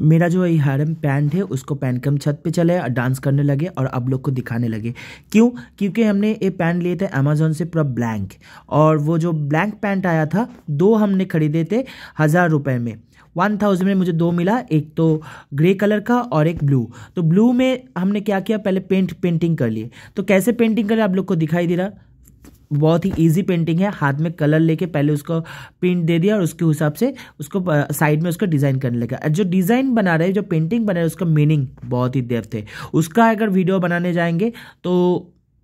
मेरा जो ये हरम पैंट है उसको पहन के हम छत पे चले और डांस करने लगे और अब लोग को दिखाने लगे क्यों क्योंकि हमने ये पैंट लिए थे अमेजोन से पूरा ब्लैंक और वो जो ब्लैंक पैंट आया था दो हमने खरीदे थे हज़ार रुपये में वन थाउजेंड में मुझे दो मिला एक तो ग्रे कलर का और एक ब्लू तो ब्लू में हमने क्या किया पहले पेंट पेंटिंग कर लिए तो कैसे पेंटिंग करें आप लोग को दिखाई दे रहा बहुत ही इजी पेंटिंग है हाथ में कलर लेके पहले उसको पेंट दे दिया और उसके हिसाब से उसको साइड में उसका डिज़ाइन करने लगा जो डिज़ाइन बना रहे जो पेंटिंग बना रहे उसका मीनिंग बहुत ही देव है उसका अगर वीडियो बनाने जाएंगे तो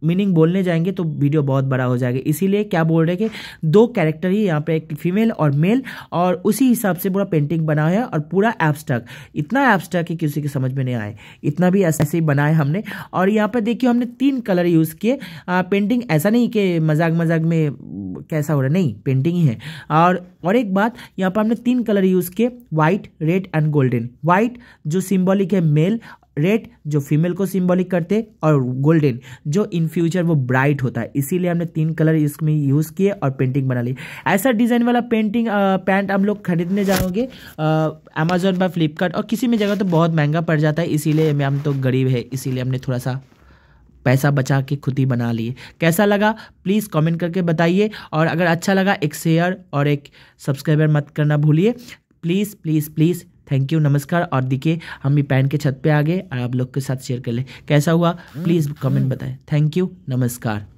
मीनिंग बोलने जाएंगे तो वीडियो बहुत बड़ा हो जाएगा इसीलिए क्या बोल रहे हैं कि दो कैरेक्टर ही यहाँ पे एक फीमेल और मेल और उसी हिसाब से पूरा पेंटिंग बना है और पूरा एब्स्ट्रैक्ट इतना एब्स्ट्रैक्ट कि किसी के समझ में नहीं आए इतना भी ऐसे ही बनाए हमने और यहाँ पर देखिए हमने तीन कलर यूज़ किए पेंटिंग ऐसा नहीं कि मजाक मजाक में कैसा हो रहा है नहीं पेंटिंग ही है और और एक बात यहाँ पर हमने तीन कलर यूज़ किए white red and golden white जो सिम्बॉलिक है मेल रेड जो फीमेल को सिंबॉलिक करते हैं और गोल्डन जो इन फ्यूचर वो ब्राइट होता है इसीलिए हमने तीन कलर इसमें यूज़ किए और पेंटिंग बना ली ऐसा डिज़ाइन वाला पेंटिंग पैंट हम लोग खरीदने जाओगे अमेजोन पर फ्लिपकार्ट और किसी में जगह तो बहुत महंगा पड़ जाता है इसीलिए हम तो गरीब है इसीलिए हमने थोड़ा सा पैसा बचा के खुद ही बना लिए कैसा लगा प्लीज़ कमेंट करके बताइए और अगर अच्छा लगा एक शेयर और एक सब्सक्राइबर मत करना भूलिए please please please thank you नमस्कार और दिखे हम भी पैन के छत पे आ गए और आप लोग के साथ शेयर कर ले कैसा हुआ प्लीज़ कमेंट बताएं थैंक यू नमस्कार